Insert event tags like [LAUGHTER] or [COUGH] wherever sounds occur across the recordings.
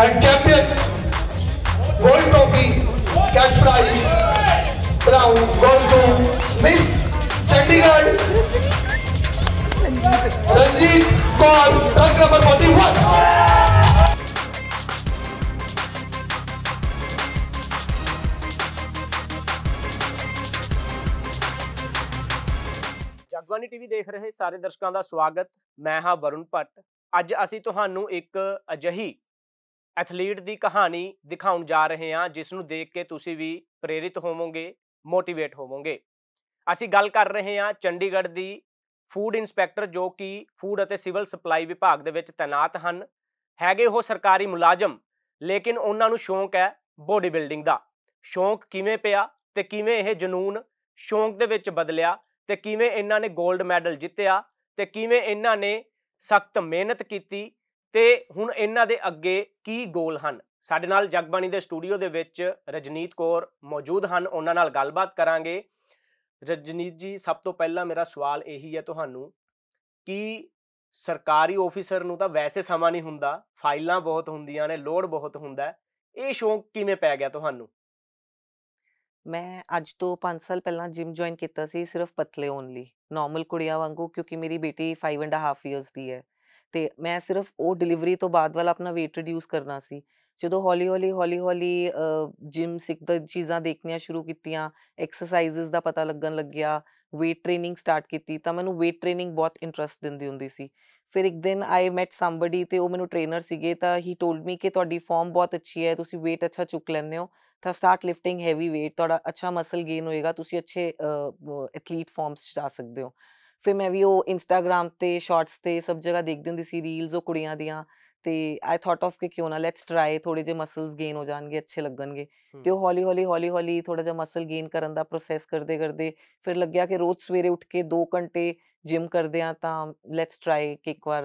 and champion gold trophy cash prize ਬਰਾਉ ਗੋਲ to Miss Chandigarh Ranjit Kaur truck number 41 Jagbani TV ਦੇਖ ਰਹੇ ਸਾਰੇ ਦਰਸ਼ਕਾਂ ਦਾ ਸਵਾਗਤ ਮੈਂ ਹਾਂ ਵਰੁਣ ਭੱਟ ਅੱਜ ਅਸੀਂ ਤੁਹਾਨੂੰ ਇੱਕ ਅਜਹੀ ਐਥਲੀਟ ਦੀ ਕਹਾਣੀ ਦਿਖਾਉਣ ਜਾ ਰਹੇ ਹਾਂ ਜਿਸ ਨੂੰ ਦੇਖ ਕੇ ਤੁਸੀਂ ਵੀ ਪ੍ਰੇਰਿਤ ਹੋਵੋਗੇ ਮੋਟੀਵੇਟ ਹੋਵੋਗੇ ਅਸੀਂ ਗੱਲ ਕਰ ਰਹੇ ਹਾਂ ਚੰਡੀਗੜ੍ਹ ਦੀ ਫੂਡ ਇਨਸਪੈਕਟਰ ਜੋ ਕਿ ਫੂਡ ਅਤੇ ਸਿਵਲ ਸਪਲਾਈ ਵਿਭਾਗ ਦੇ ਵਿੱਚ ਤਾਇਨਾਤ ਹਨ ਹੈਗੇ ਉਹ ਸਰਕਾਰੀ ਮੁਲਾਜ਼ਮ ਲੇਕਿਨ ਉਹਨਾਂ ਨੂੰ ਸ਼ੌਂਕ ਹੈ ਬੋਡੀ ਬਿਲਡਿੰਗ ਦਾ ਸ਼ੌਂਕ ਕਿਵੇਂ ਪਿਆ ਤੇ ਕਿਵੇਂ ਇਹ ਜਨੂਨ ਸ਼ੌਂਕ ਦੇ ਵਿੱਚ ਬਦਲਿਆ ਤੇ ਕਿਵੇਂ ਇਹਨਾਂ ਨੇ 골ਡ ਮੈਡਲ ਜਿੱਤਿਆ ਤੇ ਕਿਵੇਂ ਇਹਨਾਂ ਨੇ ਸਖਤ ਮਿਹਨਤ ਕੀਤੀ ਤੇ ਹੁਣ ਇਹਨਾਂ ਦੇ ਅੱਗੇ ਕੀ ਗੋਲ ਹਨ ਸਾਡੇ ਨਾਲ ਜਗਬਾਣੀ ਦੇ ਸਟੂਡੀਓ ਦੇ ਵਿੱਚ ਰਜਨੀਤ ਕੌਰ ਮੌਜੂਦ ਹਨ ਉਹਨਾਂ ਨਾਲ ਗੱਲਬਾਤ ਕਰਾਂਗੇ ਰਜਨੀਤ ਜੀ ਸਭ ਤੋਂ ਪਹਿਲਾਂ ਮੇਰਾ ਸਵਾਲ ਇਹੀ ਹੈ ਤੁਹਾਨੂੰ ਕਿ ਸਰਕਾਰੀ ਆਫੀਸਰ ਨੂੰ ਤਾਂ ਵੈਸੇ ਸਮਾਂ ਨਹੀਂ ਹੁੰਦਾ ਫਾਈਲਾਂ ਬਹੁਤ ਹੁੰਦੀਆਂ ਨੇ ਲੋਡ ਬਹੁਤ ਹੁੰਦਾ ਇਹ ਸ਼ੌਂਕ ਕਿਵੇਂ ਪੈ ਗਿਆ ਤੁਹਾਨੂੰ ਮੈਂ ਅੱਜ ਤੋਂ 5 ਸਾਲ ਪਹਿਲਾਂ ਜਿਮ ਜੁਆਇਨ ਕੀਤਾ ਸੀ ਸਿਰਫ ਪਤਲੇ ਓਨਲੀ ਨਾਰਮਲ ਕੁੜੀਆਂ ਵਾਂਗੂ ਕਿਉਂਕਿ ਮੇਰੀ ਬੇਟੀ 5 ਐਂਡ ਹਾਫ ਇਅਰਸ ਦੀ ਹੈ ਤੇ ਮੈਂ ਸਿਰਫ ਉਹ ਡਿਲੀਵਰੀ ਤੋਂ ਬਾਅਦ ਵਾਲਾ ਆਪਣਾ weight reduce ਕਰਨਾ ਸੀ ਜਦੋਂ ਹੌਲੀ ਹੌਲੀ ਹੌਲੀ ਹੌਲੀ ਜਿਮ ਸਿੱਖ ਦਾ ਚੀਜ਼ਾਂ ਦੇਖਣੀਆਂ ਸ਼ੁਰੂ ਕੀਤੀਆਂ ਐਕਸਰਸਾਈਜ਼ਸ ਦਾ ਪਤਾ ਲੱਗਣ ਲੱਗਿਆ weight training ਸਟਾਰਟ ਕੀਤੀ ਤਾਂ ਮੈਨੂੰ weight training ਬਹੁਤ ਇੰਟਰਸਟ ਦਿੰਦੀ ਹੁੰਦੀ ਸੀ ਫਿਰ ਇੱਕ ਦਿਨ ਆਈ ਮੈਟ ਸਮਬਡੀ ਤੇ ਉਹ ਮੈਨੂੰ ਟ੍ਰੇਨਰ ਸੀਗੇ ਤਾਂ ਹੀ ਟੋਲਡ ਮੀ ਕਿ ਤੁਹਾਡੀ ਫਾਰਮ ਬਹੁਤ ਅੱਛੀ ਹੈ ਤੁਸੀਂ weight ਅੱਛਾ ਚੁੱਕ ਲੈਂਦੇ ਹੋ ਤਾਂ ਸਟਾਰਟ ਲਿਫਟਿੰਗ ਹੈਵੀ weight ਤੁਹਾਡਾ ਅੱਛਾ ਮਸਲ ਗੇਨ ਹੋਏਗਾ ਤੁਸੀਂ ਅੱਛੇ ਐਥਲੀਟ ਫਾਰਮਸ ਜਾ ਸਕਦੇ ਹੋ ਫਿਰ ਮੈਂ ਵੀ ਉਹ ਇੰਸਟਾਗ੍ਰam ਤੇ ਸ਼ਾਰਟਸ ਤੇ ਸਭ ਜਗ੍ਹਾ ਦੇਖਦੀ ਹੁੰਦੀ ਸੀ ਰੀਲਸ ਉਹ ਕੁੜੀਆਂ ਦੀਆਂ ਤੇ ਆਈ ਥਾਟ ਆਫ ਕਿ ਕਿਉਂ ਨਾ ਲੈਟਸ ਟਰਾਈ ਥੋੜੇ ਜੇ ਮਸਲਸ ਗੇਨ ਹੋ ਜਾਣਗੇ ਅੱਛੇ ਲੱਗਣਗੇ ਤੇ ਉਹ ਹੌਲੀ ਹੌਲੀ ਹੌਲੀ ਹੌਲੀ ਥੋੜਾ ਜਿਹਾ ਮਸਲ ਗੇਨ ਕਰਨ ਦਾ ਪ੍ਰੋਸੈਸ ਕਰਦੇ ਕਰਦੇ ਫਿਰ ਲੱਗਿਆ ਕਿ ਰੋਜ਼ ਸਵੇਰੇ ਉੱਠ ਕੇ 2 ਘੰਟੇ ਜਿਮ ਕਰਦੇ ਆ ਤਾਂ ਲੈਟਸ ਟਰਾਈ ਕਿ ਇੱਕ ਵਾਰ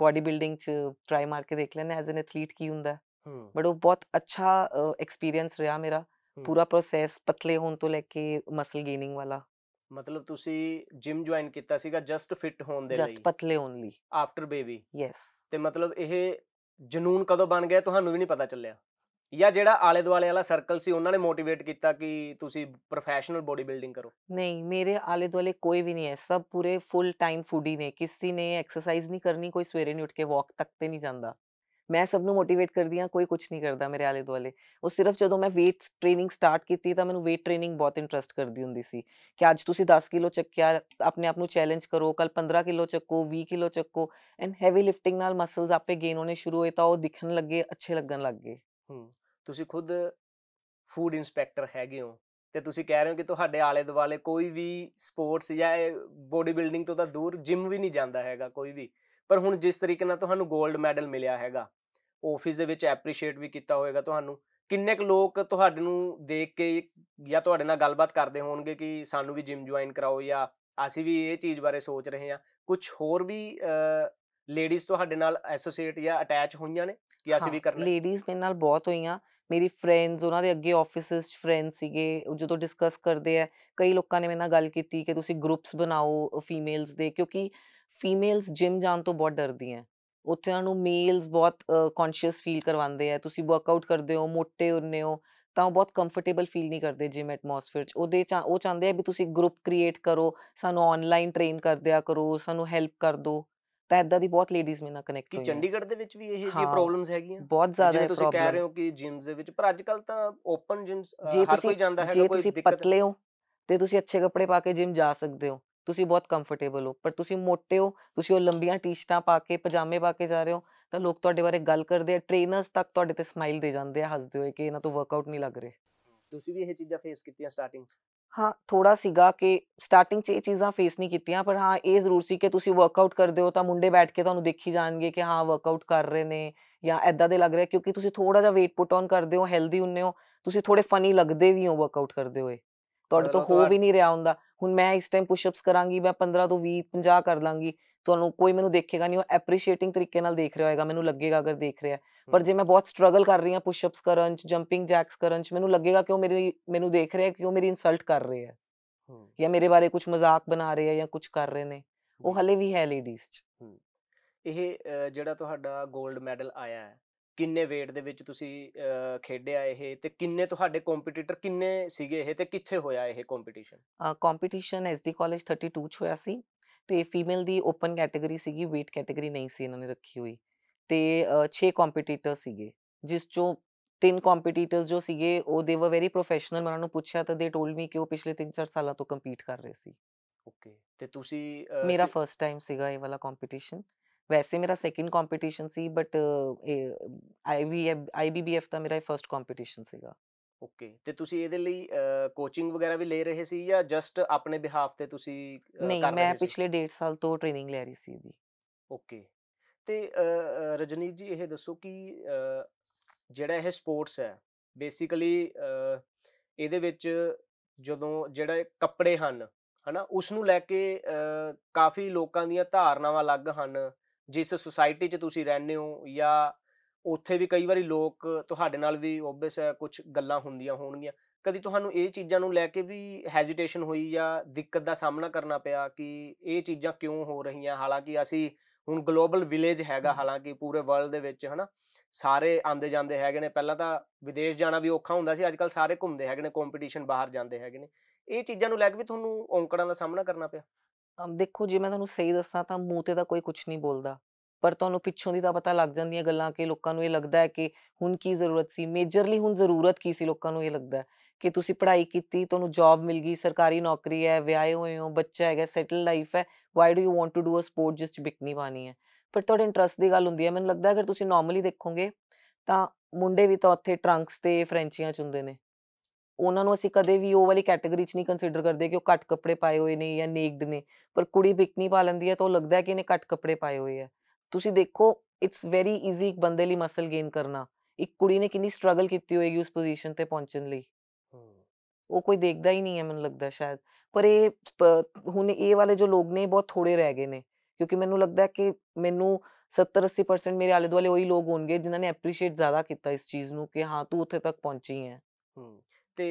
ਬਾਡੀ ਬਿਲਡਿੰਗ ਚ ਟਰਾਈ ਮਾਰ ਕੇ ਦੇਖ ਲੈਣਾ ਐਜ਼ ਐਨ ਐਥਲੀਟ ਕੀ ਹੁੰਦਾ ਬਟ ਉਹ ਬਹੁਤ ਅੱਛਾ ਐਕਸਪੀਰੀਅੰਸ ਰਿਹਾ ਮੇਰਾ ਪੂਰਾ ਪ੍ਰੋਸੈਸ ਪਤਲੇ ਹੋਣ ਤੋਂ ਲੈ ਕੇ ਮਸਲ ਗੇਨਿੰਗ ਵਾਲਾ ਮਤਲਬ ਤੁਸੀਂ ਜਿਮ ਜੁਆਇਨ ਕੀਤਾ ਸੀਗਾ ਜਸਟ ਫਿਟ ਹੋਣ ਦੇ ਲਈ ਜਸਟ ਪਤਲੇ ਓਨਲੀ ਆਫਟਰ ਬੇਬੀ ਯੈਸ ਤੇ ਮਤਲਬ ਇਹ ਜਨੂਨ ਕਦੋਂ ਬਣ ਗਿਆ ਤੁਹਾਨੂੰ ਵੀ ਨਹੀਂ ਪਤਾ ਚੱਲਿਆ ਜਾਂ ਜਿਹੜਾ ਆਲੇ ਦੁਆਲੇ ਵਾਲਾ ਸਰਕਲ ਸੀ ਉਹਨਾਂ ਨੇ ਮੋਟੀਵੇਟ ਕੀਤਾ ਕਿ ਤੁਸੀਂ ਪ੍ਰੋਫੈਸ਼ਨਲ ਬੋਡੀ ਬਿਲਡਿੰਗ ਕਰੋ ਨਹੀਂ ਮੇਰੇ ਆਲੇ ਦੁਆਲੇ ਕੋਈ ਵੀ ਨਹੀਂ ਹੈ ਸਭ ਪੂਰੇ ਫੁੱਲ ਟਾਈਮ ਫੂਡੀ ਨੇ ਕਿਸੇ ਨੇ ਐਕਸਰਸਾਈਜ਼ ਨਹੀਂ ਕਰਨੀ ਕੋਈ ਸਵੇਰੇ ਨਹੀਂ ਉੱਠ ਕੇ ਵਾਕ ਤੱਕ ਤੇ ਨਹੀਂ ਜਾਂਦਾ ਮੈਂ ਸਭ ਨੂੰ ਮੋਟੀਵੇਟ ਕਰਦੀ ਆ ਕੋਈ ਕੁਝ ਨਹੀਂ ਕਰਦਾ ਮੇਰੇ ਆਲੇ ਦੁਆਲੇ ਉਹ ਸਿਰਫ ਜਦੋਂ ਮੈਂ weight training ਸਟਾਰਟ ਕੀਤੀ ਤਾਂ ਮੈਨੂੰ weight training ਬਹੁਤ ਇੰਟਰਸਟ ਕਰਦੀ ਹੁੰਦੀ ਸੀ ਕਿ ਅੱਜ ਤੁਸੀਂ 10 ਕਿਲੋ ਚੱਕਿਆ ਆਪਣੇ ਆਪ ਨੂੰ ਚੈਲੰਜ ਕਰੋ ਕੱਲ 15 ਕਿਲੋ ਚੱਕੋ 20 ਕਿਲੋ ਚੱਕੋ ਐਂਡ ਹੈਵੀ ਲਿਫਟਿੰਗ ਨਾਲ ਮਸਲਸ ਆਪੇ ਗੇਨ ਹੋਣੇ ਸ਼ੁਰੂ ਹੋਏ ਤਾਂ ਉਹ ਦਿਖਣ ਲੱਗੇ ਅੱਛੇ ਲੱਗਣ ਲੱਗੇ ਹੂੰ ਤੁਸੀਂ ਖੁਦ ਫੂਡ ਇਨਸਪੈਕਟਰ ਹੈਗੇ ਹੋ ਤੇ ਤੁਸੀਂ ਕਹਿ ਰਹੇ ਹੋ ਕਿ ਤੁਹਾਡੇ ਆਲੇ ਦੁਆਲੇ ਕੋਈ ਵੀ ਸਪੋਰਟਸ ਜਾਂ ਬੋਡੀ ਬਿਲਡਿੰਗ ਤੋਂ ਤਾਂ ਦੂਰ ਜਿਮ ਵੀ ਨਹੀਂ ਜਾਂਦਾ ਹੈਗਾ ਕੋਈ ਵੀ ਪਰ ਹੁਣ ਜਿਸ ਤਰੀਕੇ ਨਾਲ ਤੁਹਾਨੂੰ 골ਡ ਮੈਡਲ ਮਿਲਿਆ ਹੈਗਾ ਆਫਿਸ ਦੇ ਵਿੱਚ ਐਪਰੀਸ਼ੀਏਟ ਵੀ ਕੀਤਾ ਹੋਵੇਗਾ ਤੁਹਾਨੂੰ ਕਿੰਨੇ ਕੁ ਲੋਕ ਤੁਹਾਡੇ ਨੂੰ ਦੇਖ ਕੇ ਜਾਂ ਤੁਹਾਡੇ ਨਾਲ ਗੱਲਬਾਤ ਕਰਦੇ ਹੋਣਗੇ ਕਿ ਸਾਨੂੰ ਵੀ ਜਿਮ ਜੁਆਇਨ ਕਰਾਓ ਜਾਂ ਅਸੀਂ ਵੀ ਇਹ ਚੀਜ਼ ਬਾਰੇ ਸੋਚ ਰਹੇ ਹਾਂ ਕੁਝ ਹੋਰ ਵੀ ਲੇਡੀਜ਼ ਤੁਹਾਡੇ ਨਾਲ ਐਸੋਸੀਏਟ ਜਾਂ ਅਟੈਚ ਹੋਈਆਂ ਨੇ ਕਿ ਅਸੀਂ ਵੀ ਕਰਨਾ ਲੇਡੀਜ਼ ਮੇਰੇ ਨਾਲ ਬਹੁਤ ਹੋਈਆਂ ਮੇਰੀ ਫਰੈਂਡਸ ਉਹਨਾਂ ਦੇ ਅੱਗੇ ਆਫਿਸਸ ਫਰੈਂਡ ਸੀਗੇ ਜਦੋਂ ਡਿਸਕਸ ਕਰਦੇ ਆ ਕਈ ਲੋਕਾਂ ਨੇ ਮੇਰੇ ਨਾਲ ਗੱਲ ਕੀਤੀ ਕਿ ਤੁਸੀਂ ਗਰੁੱਪਸ ਬਣਾਓ ਫੀਮੇਲਸ ਦੇ ਕਿਉਂਕਿ ਫੀਮੇਲਸ ਜਿਮ ਜਾਣ ਤੋਂ ਬਹੁਤ ਡਰਦੀਆਂ ਉੱਥੇ ਉਹਨਾਂ ਨੂੰ ਮੇਲਸ ਬਹੁਤ ਕੌਨਸ਼ੀਅਸ ਫੀਲ ਕਰਵਾਉਂਦੇ ਆ ਤੁਸੀਂ ਵਰਕਆਊਟ ਕਰਦੇ ਹੋ ਮੋਟੇ ਹੁੰਨੇ ਹੋ ਤਾਂ ਉਹ ਬਹੁਤ ਕੰਫਰਟੇਬਲ ਫੀਲ ਨਹੀਂ ਕਰਦੇ ਜਿਮ ਐਟਮੋਸਫੇਅਰ 'ਚ ਉਹਦੇ ਉਹ ਚਾਹੁੰਦੇ ਆ ਵੀ ਤੁਸੀਂ ਗਰੁੱਪ ਕ੍ਰੀਏਟ ਕਰੋ ਸਾਨੂੰ ਆਨਲਾਈਨ ਟ੍ਰੇਨ ਕਰ ਦਿਆ ਕਰੋ ਸਾਨੂੰ ਹੈਲਪ ਕਰ ਦਿਓ ਤਾਂ ਇਦਾਂ ਦੀ ਬਹੁਤ ਲੇਡੀਜ਼ ਮੇਨਾ ਕਨੈਕਟ ਹੋਈ ਕਿ ਚੰਡੀਗੜ੍ਹ ਦੇ ਵਿੱਚ ਵੀ ਇਹ ਜੀ ਪ੍ਰੋਬਲਮਸ ਹੈਗੀਆਂ ਬਹੁਤ ਜ਼ਿਆਦਾ ਤੁਸੀਂ ਕਹਿ ਰਹੇ ਹੋ ਕਿ ਜਿਮਸ ਦੇ ਵਿੱਚ ਪਰ ਅੱਜ ਕੱਲ ਤਾਂ ਓਪਨ ਜਿਮਸ ਹਰ ਕੋਈ ਜਾਂਦਾ ਹੈ ਕੋਈ ਦਿੱਕਤ ਜੇ ਤੁਸੀਂ ਪਤਲੇ ਹੋ ਤੇ ਤੁਸੀਂ ਅੱਛੇ ਕੱਪੜੇ ਪਾ ਕੇ ਜਿਮ ਜਾ ਸਕਦੇ ਹੋ ਤੁਸੀਂ ਬਹੁਤ ਕੰਫਰਟੇਬਲ ਹੋ ਪਰ ਤੁਸੀਂ ਮੋਟੇ ਹੋ ਤੁਸੀਂ ਉਹ ਲੰਬੀਆਂ ਟੀ-ਸ਼ਰਟਾਂ ਪਾ ਕੇ ਪਜਾਮੇ ਪਾ ਕੇ ਜਾ ਰਹੇ ਹੋ ਤਾਂ ਲੋਕ ਤੁਹਾਡੇ ਬਾਰੇ ਗੱਲ ਕਰਦੇ ਆ ਟ੍ਰੇਨਰਸ ਤੱਕ ਤੁਹਾਡੇ ਤੇ ਸਮਾਈਲ ਦੇ ਜਾਂਦੇ ਆ ਹੱਸਦੇ ਹੋਏ ਕਿ ਇਹਨਾਂ ਤੋਂ ਵਰਕਆਊਟ ਨਹੀਂ ਲੱਗ ਰਹੇ ਤੁਸੀਂ ਵੀ ਇਹ ਚੀਜ਼ਾਂ ਫੇਸ ਕੀਤੀਆਂ ਸਟਾਰਟਿੰਗ ਹਾਂ ਥੋੜਾ ਸੀਗਾ ਕਿ ਸਟਾਰਟਿੰਗ 'ਚ ਇਹ ਚੀਜ਼ਾਂ ਫੇਸ ਨਹੀਂ ਕੀਤੀਆਂ ਪਰ ਹਾਂ ਇਹ ਜ਼ਰੂਰ ਸੀ ਕਿ ਤੁਸੀਂ ਵਰਕਆਊਟ ਕਰਦੇ ਹੋ ਤਾਂ ਮੁੰਡੇ ਬੈਠ ਕੇ ਤੁਹਾਨੂੰ ਦੇਖੀ ਜਾਣਗੇ ਕਿ ਹਾਂ ਵਰਕਆਊਟ ਕਰ ਰਹੇ ਨੇ ਜਾਂ ਐਦਾਂ ਦੇ ਲੱਗ ਰਿਹਾ ਕਿਉਂਕਿ ਤੁਸੀਂ ਥੋੜਾ ਜਿਹਾ weight put on ਕਰਦੇ ਹੋ ਹੈਲਦੀ ਹੁੰਨੇ ਹੋ ਤੁਸੀਂ ਥੋੜੇ ਫਨੀ ਲੱਗਦੇ ਵੀ ਹੋ ਵਰਕਆਊਟ ਕਰਦੇ ਹੋਏ ਤੁਹਾਡੇ ਤੋਂ ਹੋ ਵੀ ਨਹੀਂ ਰਿਹਾ ਹੁੰਦਾ ਹੁਣ ਮੈਂ ਇਸ ਟਾਈਮ ਪੁਸ਼ਅਪਸ ਕਰਾਂਗੀ ਮੈਂ 15 ਤੋਂ 20 50 ਕਰ ਲਾਂਗੀ ਤੁਹਾਨੂੰ ਕੋਈ ਮੈਨੂੰ ਦੇਖੇਗਾ ਨਹੀਂ ਉਹ ਐਪਰੀਸ਼ੀਏਟਿੰਗ ਤਰੀਕੇ ਨਾਲ ਦੇਖ ਰਿਹਾ ਹੋਏਗਾ ਮੈਨੂੰ ਲੱਗੇਗਾ ਅਗਰ ਦੇਖ ਰਿਹਾ ਪਰ ਜੇ ਮੈਂ ਬਹੁਤ ਸਟਰਗਲ ਕਰ ਰਹੀ ਹਾਂ ਪੁਸ਼ਅਪਸ ਕਰਨ ਚ ਜੰਪਿੰਗ ਜੈਕਸ ਕਰਨ ਚ ਮੈਨੂੰ ਲੱਗੇਗਾ ਕਿ ਉਹ ਮੇਰੀ ਮੈਨੂੰ ਦੇਖ ਰਿਹਾ ਕਿ ਉਹ ਮੇਰੀ ਇਨਸਲਟ ਕਰ ਰਿਹਾ ਹੈ ਜਾਂ ਮੇਰੇ ਬਾਰੇ ਕੁਝ ਮਜ਼ਾਕ ਬਣਾ ਰਹੇ ਆ ਜਾਂ ਕੁਝ ਕਰ ਰਹੇ ਨੇ ਉਹ ਹਲੇ ਵੀ ਹੈ ਲੇਡੀਜ਼ ਚ ਇਹ ਜਿਹੜਾ ਤੁਹਾਡਾ 골ਡ ਮੈਡਲ ਆਇਆ ਹੈ ਕਿੰਨੇ weight ਦੇ ਵਿੱਚ ਤੁਸੀਂ ਖੇਡਿਆ ਇਹ ਤੇ ਕਿੰਨੇ ਤੁਹਾਡੇ ਕੰਪੀਟੀਟਰ ਕਿੰਨੇ ਸੀਗੇ ਇਹ ਤੇ ਕਿੱਥੇ ਹੋਇਆ ਇਹ ਕੰਪੀਟੀਸ਼ਨ ਕੰਪੀਟੀਸ਼ਨ ਐਸਡੀ ਕਾਲਜ 32 ਚ ਹੋਇਆ ਸੀ ਤੇ ਫੀਮੇਲ ਦੀ ਓਪਨ ਕੈਟਾਗਰੀ ਸੀਗੀ weight ਕੈਟਾਗਰੀ ਨਹੀਂ ਸੀ ਇਹਨਾਂ ਨੇ ਰੱਖੀ ਹੋਈ ਤੇ 6 ਕੰਪੀਟੀਟਰ ਸੀਗੇ ਜਿਸ ਚੋਂ ਤਿੰਨ ਕੰਪੀਟੀਟਰਸ ਜੋ ਸੀਗੇ ਉਹ ਦੇ ਵਰ ਵੈਰੀ ਪ੍ਰੋਫੈਸ਼ਨਲ ਮੈਂ ਉਹਨਾਂ ਨੂੰ ਪੁੱਛਿਆ ਤਾਂ ਦੇ ਟੋਲਡ ਮੀ ਕਿ ਉਹ ਪਿਛਲੇ 3-4 ਸਾਲਾਂ ਤੋਂ ਕੰਪੀਟ ਕਰ ਰਹੇ ਸੀ ਓਕੇ ਤੇ ਤੁਸੀਂ ਮੇਰਾ ਫਰਸਟ ਟਾਈਮ ਸੀਗਾ ਇਹ ਵਾਲਾ ਕੰਪੀਟੀਸ਼ਨ ਵੈਸੇ ਮੇਰਾ ਸੈਕਿੰਡ ਕੰਪੀਟੀਸ਼ਨ ਸੀ ਬਟ ਆਈਬੀਐਫ ਆਈਬੀਬੀਐਫ ਦਾ ਮੇਰਾ ਫਰਸਟ ਕੰਪੀਟੀਸ਼ਨ ਸੀਗਾ ਓਕੇ ਤੇ ਤੁਸੀਂ ਇਹਦੇ ਲਈ ਕੋਚਿੰਗ ਵਗੈਰਾ ਵੀ ਲੈ ਰਹੇ ਸੀ ਜਾਂ ਜਸਟ ਆਪਣੇ ਬਿਹਾਫ ਤੇ ਤੁਸੀਂ ਕਰ ਰਹੇ ਨਹੀਂ ਮੈਂ ਪਿਛਲੇ 1.5 ਸਾਲ ਤੋਂ ਟ੍ਰੇਨਿੰਗ ਲੈ ਰਹੀ ਸੀ ਇਹਦੀ ਓਕੇ ਤੇ ਰਜਨੀਤ ਜੀ ਇਹ ਦੱਸੋ ਕਿ ਜਿਹੜਾ ਇਹ ਸਪੋਰਟਸ ਹੈ ਬੇਸਿਕਲੀ ਇਹਦੇ ਵਿੱਚ ਜਦੋਂ ਜਿਹੜਾ ਕੱਪੜੇ ਹਨ ਹਨਾ ਉਸ ਨੂੰ ਲੈ ਕੇ ਕਾਫੀ ਲੋਕਾਂ ਦੀਆਂ ਧਾਰਨਾਵਾਂ ਅਲੱਗ ਹਨ ਜਿਸ ਸੁਸਾਇਟੀ 'ਚ ਤੁਸੀਂ ਰਹਿੰਦੇ ਹੋ ਜਾਂ ਉੱਥੇ ਵੀ ਕਈ ਵਾਰੀ ਲੋਕ ਤੁਹਾਡੇ ਨਾਲ ਵੀ ਓਬਵੀਅਸ ਹੈ ਕੁਝ ਗੱਲਾਂ ਹੁੰਦੀਆਂ ਹੋਣਗੀਆਂ ਕਦੀ ਤੁਹਾਨੂੰ ਇਹ ਚੀਜ਼ਾਂ ਨੂੰ ਲੈ ਕੇ ਵੀ ਹੈਜ਼ਿਟੇਸ਼ਨ ਹੋਈ ਜਾਂ ਦਿੱਕਤ ਦਾ ਸਾਹਮਣਾ ਕਰਨਾ ਪਿਆ ਕਿ ਇਹ ਚੀਜ਼ਾਂ ਕਿਉਂ ਹੋ ਰਹੀਆਂ ਹਾਲਾਂਕਿ ਅਸੀਂ ਹੁਣ ਗਲੋਬਲ ਵਿਲੇਜ ਹੈਗਾ ਹਾਲਾਂਕਿ ਪੂਰੇ ਵਰਲਡ ਦੇ ਵਿੱਚ ਹਨਾ ਸਾਰੇ ਆਂਦੇ ਜਾਂਦੇ ਹੈਗੇ ਨੇ ਪਹਿਲਾਂ ਤਾਂ ਵਿਦੇਸ਼ ਜਾਣਾ ਵੀ ਔਖਾ ਹੁੰਦਾ ਸੀ ਅੱਜ ਕੱਲ ਸਾਰੇ ਘੁੰਮਦੇ ਹੈਗੇ ਨੇ ਕੰਪੀਟੀਸ਼ਨ ਬਾਹਰ ਜਾਂਦੇ ਹੈਗੇ ਨੇ ਇਹ ਚੀਜ਼ਾਂ ਨੂੰ ਲੈ ਕੇ ਵੀ ਤੁਹਾਨੂੰ ਔਂਕੜਾਂ ਦਾ ਸਾਹਮਣਾ ਕਰਨਾ ਪਿਆ ਅਮ ਦੇਖੋ ਜੇ ਮੈਂ ਤੁਹਾਨੂੰ ਸਹੀ ਦੱਸਾਂ ਤਾਂ ਮੂੰਹ ਤੇ ਤਾਂ ਕੋਈ ਕੁਝ ਨਹੀਂ ਬੋਲਦਾ ਪਰ ਤੁਹਾਨੂੰ ਪਿੱਛੋਂ ਦੀ ਤਾਂ ਪਤਾ ਲੱਗ ਜਾਂਦੀਆਂ ਗੱਲਾਂ ਕਿ ਲੋਕਾਂ ਨੂੰ ਇਹ ਲੱਗਦਾ ਹੈ ਕਿ ਹੁਣ ਕੀ ਜ਼ਰੂਰਤ ਸੀ ਮੇਜਰਲੀ ਹੁਣ ਜ਼ਰੂਰਤ ਕੀ ਸੀ ਲੋਕਾਂ ਨੂੰ ਇਹ ਲੱਗਦਾ ਹੈ ਕਿ ਤੁਸੀਂ ਪੜ੍ਹਾਈ ਕੀਤੀ ਤੁਹਾਨੂੰ ਜੌਬ ਮਿਲ ਗਈ ਸਰਕਾਰੀ ਨੌਕਰੀ ਹੈ ਵਿਆਹੇ ਹੋਏ ਹੋ ਬੱਚਾ ਹੈਗਾ ਸੈਟਲ ਲਾਈਫ ਹੈ why do you want to do a sport just bikini ਪਾਣੀ ਹੈ ਪਰ ਤੁਹਾਡੇ ਇੰਟਰਸਟ ਦੀ ਗੱਲ ਹੁੰਦੀ ਹੈ ਮੈਨੂੰ ਲੱਗਦਾ ਅਗਰ ਤੁਸੀਂ ਨਾਰਮਲੀ ਦੇਖੋਗੇ ਤਾਂ ਮੁੰਡੇ ਵੀ ਤਾਂ ਉੱਥੇ ਟਰੰਕਸ ਤੇ ਫਰੈਂਚੀਆਂ ਚੁੰਦੇ ਨੇ ਉਹਨਾਂ ਨੂੰ ਅਸੀਂ ਕਦੇ ਵੀ ਉਹ ਵਾਲੀ ਕੈਟਾਗਰੀ 'ਚ ਨਹੀਂ ਕੰਸੀਡਰ ਕਰਦੇ ਕਿ ਉਹ ਘੱਟ ਕੱਪੜੇ ਪਾਏ ਹੋਏ ਨੇ ਜਾਂ ਨੇਕਡ ਨੇ ਪਰ ਕੁੜੀ ਬਿਕਨੀ ਪਾ ਲੈਂਦੀ ਹੈ ਤਾਂ ਉਹ ਲੱਗਦਾ ਹੈ ਕਿ ਇਹਨੇ ਘੱਟ ਕੱਪੜੇ ਪਾਏ ਹੋਏ ਆ ਤੁਸੀਂ ਦੇਖੋ ਇਟਸ ਵੈਰੀ ਈਜ਼ੀ ਇੱਕ ਬੰਦੇ ਲਈ ਮਸਲ ਗੇਨ ਕਰਨਾ ਇੱਕ ਕੁੜੀ ਨੇ ਕਿੰਨੀ ਸਟਰਗਲ ਕੀਤੀ ਹੋਏਗੀ ਉਸ ਪੋਜੀਸ਼ਨ ਤੇ ਪਹੁੰਚਣ ਲਈ ਉਹ ਕੋਈ ਦੇਖਦਾ ਹੀ ਨਹੀਂ ਹੈ ਮੈਨੂੰ ਲੱਗਦਾ ਸ਼ਾਇਦ ਪਰ ਇਹ ਹੁਣ ਇਹ ਵਾਲੇ ਜੋ ਲੋਕ ਨੇ ਬਹੁਤ ਥੋੜੇ ਰਹਿ ਗਏ ਨੇ ਕਿਉਂਕਿ ਮੈਨੂੰ ਲੱਗਦਾ ਕਿ ਮੈਨੂੰ 70 80% ਮੇਰੇ ਆਲੇ ਦੁਆਲੇ ਉਹੀ ਲੋਕ ਹੋਣਗੇ ਜਿਨ੍ਹਾਂ ਨੇ ਐਪਰੀਸ਼ੀਏਟ ਜ਼ਿਆਦਾ ਕੀਤਾ ਇਸ ਚੀਜ਼ ਨੂੰ ਕਿ ਹਾਂ ਤੂੰ ਉੱਥੇ ਤੱਕ ਪਹੁੰਚੀ ਹੈ ਤੇ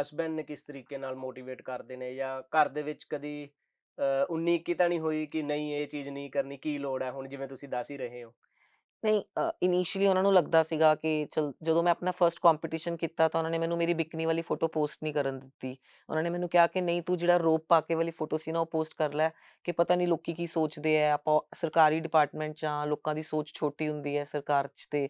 ਹਸਬੰਡ ਨੇ ਕਿਸ ਤਰੀਕੇ ਨਾਲ ਮੋਟੀਵੇਟ ਕਰਦੇ ਨੇ ਜਾਂ ਘਰ ਦੇ ਵਿੱਚ ਕਦੀ 19 ਕੀ ਤਾਂ ਨਹੀਂ ਹੋਈ ਕਿ ਨਹੀਂ ਇਹ ਚੀਜ਼ ਨਹੀਂ ਕਰਨੀ ਕੀ ਲੋੜ ਹੈ ਹੁਣ ਜਿਵੇਂ ਤੁਸੀਂ ਦੱਸ ਹੀ ਰਹੇ ਹੋ ਨਹੀਂ ਇਨੀਸ਼ੀਅਲੀ ਉਹਨਾਂ ਨੂੰ ਲੱਗਦਾ ਸੀਗਾ ਕਿ ਚਲ ਜਦੋਂ ਮੈਂ ਆਪਣਾ ਫਰਸਟ ਕੰਪੀਟੀਸ਼ਨ ਕੀਤਾ ਤਾਂ ਉਹਨਾਂ ਨੇ ਮੈਨੂੰ ਮੇਰੀ ਬਿਕਨੀ ਵਾਲੀ ਫੋਟੋ ਪੋਸਟ ਨਹੀਂ ਕਰਨ ਦਿੱਤੀ ਉਹਨਾਂ ਨੇ ਮੈਨੂੰ ਕਿਹਾ ਕਿ ਨਹੀਂ ਤੂੰ ਜਿਹੜਾ ਰੋਪ ਪਾ ਕੇ ਵਾਲੀ ਫੋਟੋ ਸੀ ਨਾ ਉਹ ਪੋਸਟ ਕਰ ਲੈ ਕਿ ਪਤਾ ਨਹੀਂ ਲੋਕੀ ਕੀ ਸੋਚਦੇ ਆ ਆਪਾਂ ਸਰਕਾਰੀ ਡਿਪਾਰਟਮੈਂਟ 'ਚ ਲੋਕਾਂ ਦੀ ਸੋਚ ਛੋਟੀ ਹੁੰਦੀ ਹੈ ਸਰਕਾਰ 'ਚ ਤੇ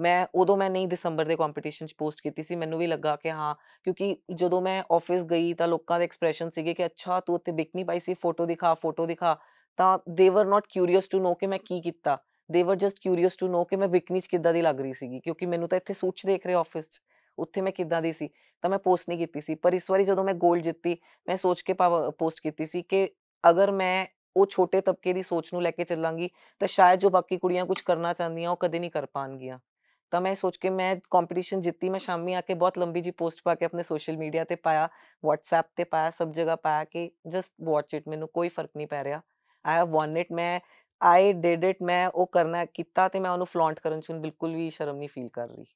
ਮੈਂ ਉਦੋਂ ਮੈਂ ਨਹੀਂ ਦਸੰਬਰ ਦੇ ਕੰਪੀਟੀਸ਼ਨ 'ਚ ਪੋਸਟ ਕੀਤੀ ਸੀ ਮੈਨੂੰ ਵੀ ਲੱਗਾ ਕਿ ਹਾਂ ਕਿਉਂਕਿ ਜਦੋਂ ਮੈਂ ਆਫਿਸ ਗਈ ਤਾਂ ਲੋਕਾਂ ਦੇ ਐਕਸਪ੍ਰੈਸ਼ਨ ਸੀਗੇ ਕਿ ਅੱਛਾ ਤੂੰ ਉੱਥੇ ਬਿਕ ਪਾਈ ਸੀ ਫੋਟੋ ਦਿਖਾ ਫੋਟੋ ਦਿਖਾ ਤਾਂ ਦੇ ਵਰ ਨਾਟ ਕਿਊਰੀਅਸ ਟੂ ਨੋ ਕਿ ਮੈਂ ਕੀ ਕੀਤਾ ਦੇ ਵਰ ਜਸਟ ਕਿਊਰੀਅਸ ਟੂ ਨੋ ਕਿ ਮੈਂ ਬਿਕਨੀ 'ਚ ਕਿੱਦਾਂ ਦੀ ਲੱਗ ਰਹੀ ਸੀਗੀ ਕਿਉਂਕਿ ਮੈਨੂੰ ਤਾਂ ਇੱਥੇ ਸੂਚ ਦੇਖ ਰਹੇ ਆਫਿਸ 'ਚ ਉੱਥੇ ਮੈਂ ਕਿੱਦਾਂ ਦੀ ਸੀ ਤਾਂ ਮੈਂ ਪੋਸਟ ਨਹੀਂ ਕੀਤੀ ਸੀ ਪਰ ਇਸ ਵਾਰੀ ਜਦੋਂ ਮੈਂ 골ਡ ਜਿੱਤੀ ਮੈਂ ਸੋਚ ਕੇ ਪੋਸਟ ਕੀਤੀ ਸੀ ਕਿ ਅਗਰ ਮੈਂ ਉਹ ਛੋਟੇ ਤਬਕੇ ਦੀ ਸੋਚ ਨੂੰ ਲੈ ਕੇ ਚੱਲਾਂਗੀ ਤਾਂ ਸ਼ਾਇਦ ਜੋ ਬਾਕੀ ਕੁੜੀਆਂ ਕੁਝ ਕਰਨਾ ਚਾਹੁੰਦੀਆਂ ਉਹ ਕਦੇ ਨਹੀਂ ਕਰ ਪਾਣਗੀਆਂ तो मैं सोच के मैं कंपटीशन जीती मैं शामी आके बहुत लंबी जी पोस्ट पा के अपने सोशल मीडिया ते पाया व्हाट्सएप ते पाया सब जगह पाया कि जस्ट वॉच इट मैनू कोई फर्क नहीं पै रहा आई हैव वॉन इट मैं आई डिड इट मैं वो करना किता ते मैं ओनू फ्लॉन्ट करन बिल्कुल भी शर्म नहीं फील कर रही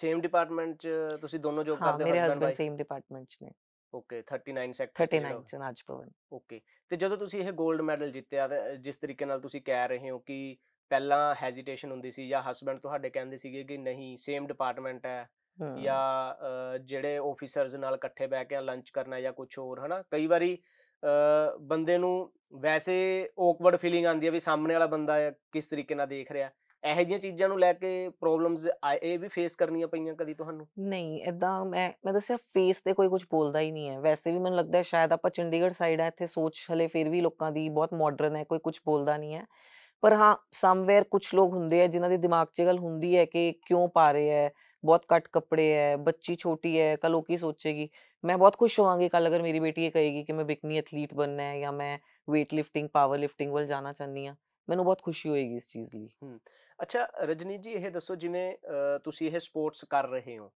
सेम हम्म, डिपार्टमेंट च ਤੁਸੀ ਦੋਨੋ ਜੋਬ ਕਰਦੇ हो ਮੇਰੇ ਹਸਬੰਡ ਸੇਮ ਡਿਪਾਰਟਮੈਂਟ ਚ ओके 39 सेक्टर 39 ਚ ਨਾਜ ਭਵਨ ਓਕੇ ਤੇ ਜਦੋਂ ਤੁਸੀਂ ਇਹ 골ਡ ਮੈਡਲ ਜਿੱਤਿਆ ਜਿਸ ਤਰੀਕੇ ਨਾਲ ਤੁਸੀਂ ਕਹਿ ਰਹੇ ਹੋ ਕਿ ਪਹਿਲਾਂ ਹੈਜ਼ਿਟੇਸ਼ਨ ਹੁੰਦੀ ਸੀ ਜਾਂ ਹਸਬੰਡ ਤੁਹਾਡੇ ਕਹਿੰਦੇ ਸੀਗੇ ਕਿ ਨਹੀਂ ਸੇਮ ਡਿਪਾਰਟਮੈਂਟ ਹੈ ਜਾਂ ਜਿਹੜੇ ਆਫੀਸਰਸ ਨਾਲ ਇਕੱਠੇ ਬਹਿ ਕੇ ਲੰਚ ਕਰਨਾ ਜਾਂ ਕੁਝ ਹੋਰ ਹਨਾ ਕਈ ਵਾਰੀ ਬੰਦੇ ਨੂੰ ਵੈਸੇ ਔਕਵਰਡ ਫੀਲਿੰਗ ਆਉਂਦੀ ਹੈ ਵੀ ਸਾਹਮਣੇ ਵਾਲਾ ਬੰਦਾ ਕਿਸ ਤਰੀਕੇ ਨਾਲ ਦੇਖ ਰਿਹਾ ਇਹੋ ਜਿਹੀਆਂ ਚੀਜ਼ਾਂ ਨੂੰ ਲੈ ਕੇ ਪ੍ਰੋਬਲਮਸ ਇਹ ਵੀ ਫੇਸ ਕਰਨੀਆਂ ਪਈਆਂ ਕਦੀ ਤੁਹਾਨੂੰ ਨਹੀਂ ਇਦਾਂ ਮੈਂ ਮੈਂ ਦੱਸਿਆ ਫੇਸ ਤੇ ਕੋਈ ਕੁਝ ਬੋਲਦਾ ਹੀ ਨਹੀਂ ਹੈ ਵੈਸੇ ਵੀ ਮੈਨੂੰ ਲੱਗਦਾ ਸ਼ਾਇਦ ਆਪਾਂ ਚੰਡੀਗੜ੍ਹ ਸਾਈਡ ਆ ਇੱਥੇ ਸੋਚ ਹਲੇ ਫਿਰ ਵੀ ਲੋਕਾਂ ਦੀ ਬਹੁਤ ਮਾਡਰਨ ਹੈ ਕੋਈ ਕੁਝ ਬੋਲਦਾ ਨਹੀਂ ਹੈ ਪਰ ਹਾਂ ਸਮਵੇਅਰ ਕੁਝ ਲੋਕ ਹੁੰਦੇ ਆ ਜਿਨ੍ਹਾਂ ਦੇ ਦਿਮਾਗ 'ਚ ਗੱਲ ਹੁੰਦੀ ਹੈ ਕਿ ਕਿਉਂ ਪਾ ਰਹੇ ਹੈ ਬਹੁਤ ਘੱਟ ਕੱਪੜੇ ਹੈ ਬੱਚੀ ਛੋਟੀ ਹੈ ਕੱਲ ਉਹ ਕੀ ਸੋਚੇਗੀ ਮੈਂ ਬਹੁਤ ਖੁਸ਼ ਹੋਵਾਂਗੀ ਕੱਲ ਅਗਰ ਮੇਰੀ ਬੇਟੀ ਇਹ ਕਹੇਗੀ ਕਿ ਮੈਂ ਬਿਕਨੀ ਐਥਲੀਟ ਬਣਨਾ ਹੈ ਜਾਂ ਮੈਂ weight lifting power lifting ਵੱਲ ਜਾਣਾ ਚਾਹੁੰਦੀ ਆ ਮੈਨੂੰ ਬਹੁਤ ਖੁਸ਼ੀ ਹੋਏਗੀ ਇਸ ਚੀਜ਼ ਲਈ ਅੱਛਾ ਰਜਨੀ ਜੀ ਇਹ ਦੱਸੋ ਜਿਵੇਂ ਤੁਸੀਂ ਇਹ ਸਪੋਰਟਸ ਕਰ ਰਹੇ ਹੋ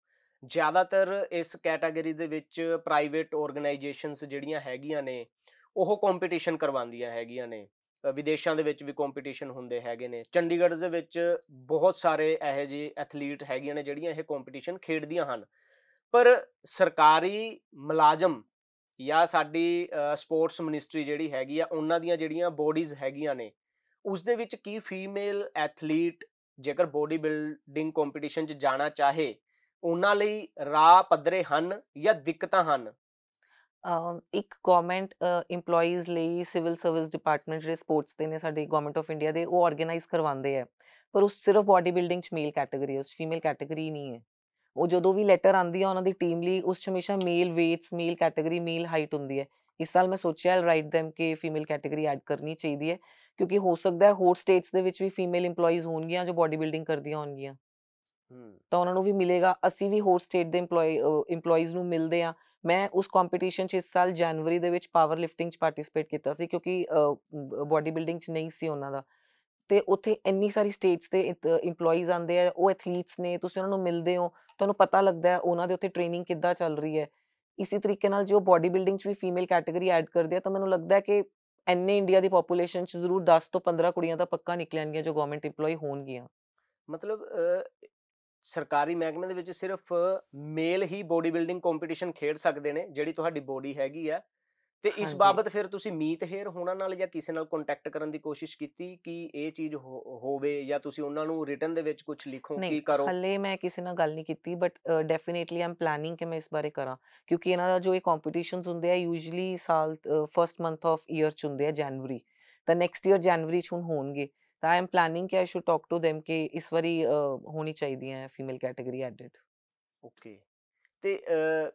ਜ਼ਿਆਦਾਤਰ ਇਸ ਕੈਟਾਗਰੀ ਦੇ ਵਿੱਚ ਪ੍ਰਾਈਵੇਟ ਆਰਗੇਨਾਈਜੇਸ਼ਨਸ ਜਿਹੜੀਆਂ ਹੈਗੀਆਂ ਨੇ ਉਹ ਕੰਪੀਟੀਸ਼ਨ ਕਰਵਾਉਂਦੀਆਂ ਹੈਗੀਆਂ ਨੇ ਵਿਦੇਸ਼ਾਂ ਦੇ ਵਿੱਚ ਵੀ ਕੰਪੀਟੀਸ਼ਨ ਹੁੰਦੇ ਹੈਗੇ ਨੇ ਚੰਡੀਗੜ੍ਹ ਦੇ ਵਿੱਚ ਬਹੁਤ ਸਾਰੇ ਇਹੋ ਜਿਹੇ ਐਥਲੀਟ ਹੈਗੀਆਂ ਨੇ ਜਿਹੜੀਆਂ ਇਹ ਕੰਪੀਟੀਸ਼ਨ ਖੇਡਦੀਆਂ ਹਨ ਪਰ ਸਰਕਾਰੀ ਮੁਲਾਜ਼ਮ ਜਾਂ ਸਾਡੀ ਸਪੋਰਟਸ ਮਿਨਿਸਟਰੀ ਜਿਹੜੀ ਹੈਗੀ ਆ ਉਹਨਾਂ ਦੀਆਂ ਜਿਹੜੀਆਂ ਬੋਡੀਜ਼ ਹੈਗੀਆਂ ਨੇ ਉਸ ਦੇ ਵਿੱਚ ਕੀ ਫੀਮੇਲ ਐਥਲੀਟ ਜੇਕਰ ਬੋਡੀ ਬਿਲਡਿੰਗ ਕੰਪੀਟੀਸ਼ਨ 'ਚ ਜਾਣਾ ਚਾਹੇ ਉਹਨਾਂ ਲਈ ਰਾਹ ਪੱਧਰੇ ਹਨ ਜਾਂ ਦਿੱਕਤਾਂ ਹਨ ਇੱਕ ਗਵਰਨਮੈਂਟ EMPLOYEES ਲਈ ਸਿਵਲ ਸਰਵਿਸ ਡਿਪਾਰਟਮੈਂਟ ਜਿਹੜੇ ਸਪੋਰਟਸ ਦੇ ਨੇ ਸਾਡੇ ਗਵਰਨਮੈਂਟ ਆਫ ਇੰਡੀਆ ਦੇ ਉਹ ਆਰਗੇਨਾਈਜ਼ ਕਰਵਾਉਂਦੇ ਆ ਪਰ ਉਸ ਸਿਰਫ ਬਾਡੀ ਬਿਲਡਿੰਗ ਚ ਮੇਲ ਕੈਟਾਗਰੀ ਉਸ ਫੀਮੇਲ ਕੈਟਾਗਰੀ ਨਹੀਂ ਹੈ ਉਹ ਜਦੋਂ ਵੀ ਲੈਟਰ ਆਂਦੀ ਆ ਉਹਨਾਂ ਦੀ ਟੀਮ ਲਈ ਉਸ ਚ ਹਮੇਸ਼ਾ male weights male category male height ਹੁੰਦੀ ਹੈ ਇਸ ਸਾਲ ਮੈਂ ਸੋਚਿਆ ਆਲ ਰਾਈਟ them ਕਿ ਫੀਮੇਲ ਕੈਟਾਗਰੀ ਐਡ ਕਰਨੀ ਚਾਹੀਦੀ ਹੈ ਕਿਉਂਕਿ ਹੋ ਸਕਦਾ ਹੈ ਹੋਰ ਸਟੇਟਸ ਦੇ ਵਿੱਚ ਵੀ ਫੀਮੇਲ EMPLOYEES ਹੋਣਗੀਆਂ ਜੋ ਬਾਡੀ ਬਿਲਡਿੰਗ ਕਰਦੀਆਂ ਹੋਣਗੀਆਂ ਤਾਂ ਉਹਨਾਂ ਨੂੰ ਵੀ ਮਿਲੇਗਾ ਅਸੀਂ ਵੀ ਹੋਰ ਸਟੇਟ ਦੇ EMPLOYEES ਨੂੰ ਮਿਲਦੇ ਆ ਮੈਂ ਉਸ ਕੰਪੀਟੀਸ਼ਨ 'ਚ ਇਸ ਸਾਲ ਜਨਵਰੀ ਦੇ ਵਿੱਚ ਪਾਵਰ ਲਿਫਟਿੰਗ 'ਚ ਪਾਰਟਿਸਿਪੇਟ ਕੀਤਾ ਸੀ ਕਿਉਂਕਿ ਬਾਡੀ ਬਿਲਡਿੰਗ 'ਚ ਨਹੀਂ ਸੀ ਉਹਨਾਂ ਦਾ ਤੇ ਉੱਥੇ ਇੰਨੀ ਸਾਰੀ ਸਟੇਟਸ ਤੇ EMPLOYEES ਆਉਂਦੇ ਆ ਉਹ ਐਥਲੀਟਸ ਨੇ ਤੁਸੀਂ ਉਹਨਾਂ ਨੂੰ ਮਿਲਦੇ ਹੋ ਤੁਹਾਨੂੰ ਪਤਾ ਲੱਗਦਾ ਹੈ ਉਹਨਾਂ ਦੇ ਉੱਥੇ ਟ੍ਰੇਨਿੰਗ ਕਿੱਦਾਂ ਚੱਲ ਰਹੀ ਹੈ ਇਸੇ ਤਰੀਕੇ ਨਾਲ ਜੋ ਬਾਡੀ ਬਿਲਡਿੰਗ 'ਚ ਵੀ ਫੀਮੇਲ ਕੈਟਾਗਰੀ ਐਡ ਕਰਦੇ ਆ ਤਾਂ ਮੈਨੂੰ ਲੱਗਦਾ ਹੈ ਕਿ ਐਨੇ ਇੰਡੀਆ ਦੀ ਪੋਪੂਲੇਸ਼ਨ 'ਚ ਜ਼ਰੂਰ 10 ਤੋਂ 15 ਕੁੜੀਆਂ ਤਾਂ ਪੱਕਾ ਨਿਕਲਣਗੀਆਂ ਜੋ ਗਵਰਨਮੈਂਟ EMPLOYEE ਹੋਣਗੀਆਂ ਮਤਲਬ ਸਰਕਾਰੀ ਮਹਿਕਮੇ ਦੇ ਵਿੱਚ ਸਿਰਫ ਮੇਲ ਹੀ ਬੋਡੀ ਬਿਲਡਿੰਗ ਕੰਪੀਟੀਸ਼ਨ ਖੇਡ ਸਕਦੇ ਨੇ ਜਿਹੜੀ ਤੁਹਾਡੀ ਬੋਡੀ ਹੈਗੀ ਆ ਤੇ ਇਸ ਬਾਬਤ ਫਿਰ ਤੁਸੀਂ ਮੀਤ ਹੇਰ ਹੋਣਾ ਨਾਲ ਜਾਂ ਕਿਸੇ ਨਾਲ ਕੰਟੈਕਟ ਕਰਨ ਦੀ ਕੋਸ਼ਿਸ਼ ਕੀਤੀ ਕਿ ਇਹ ਚੀਜ਼ ਹੋਵੇ ਜਾਂ ਤੁਸੀਂ ਉਹਨਾਂ ਨੂੰ ਰਿਟਨ ਦੇ ਵਿੱਚ ਕੁਝ ਲਿਖੋ ਕੀ ਕਰੋ ਹੱਲੇ ਮੈਂ ਕਿਸੇ ਨਾਲ ਗੱਲ ਨਹੀਂ ਕੀਤੀ ਬਟ ਡੈਫੀਨਿਟਲੀ ਆਮ ਪਲੈਨਿੰਗ ਕਿ ਮੈਂ ਇਸ ਬਾਰੇ ਕਰਾਂ ਕਿਉਂਕਿ ਇਹਨਾਂ ਦਾ ਜੋ ਇਹ ਕੰਪੀਟੀਸ਼ਨਸ ਹੁੰਦੇ ਆ ਯੂਜੂਲੀ ਸਾਲ ਫਰਸਟ ਮੰਥ ਆਫ ਈਅਰ ਚ ਹੁੰਦੇ ਆ ਜਨਵਰੀ ਤਾਂ ਨੈਕਸਟ ਈਅਰ ਜਨਵਰੀ ਚ ਹੋਣਗੇ ਤਾਂ ਆਮ ਪਲੈਨਿੰਗ ਕਿ I should talk to them ਕਿ ਇਸ ਵਾਰੀ ਹੋਣੀ ਚਾਹੀਦੀ ਹੈ ਫੀਮੇਲ ਕੈਟਾਗਰੀ ਐਡਿਟ ਓਕੇ ਤੇ